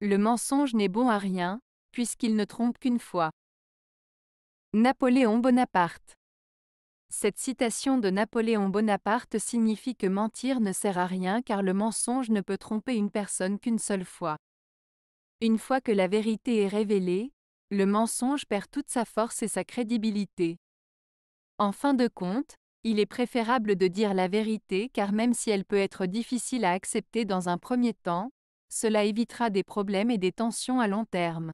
Le mensonge n'est bon à rien, puisqu'il ne trompe qu'une fois. Napoléon Bonaparte Cette citation de Napoléon Bonaparte signifie que mentir ne sert à rien car le mensonge ne peut tromper une personne qu'une seule fois. Une fois que la vérité est révélée, le mensonge perd toute sa force et sa crédibilité. En fin de compte, il est préférable de dire la vérité car même si elle peut être difficile à accepter dans un premier temps, cela évitera des problèmes et des tensions à long terme.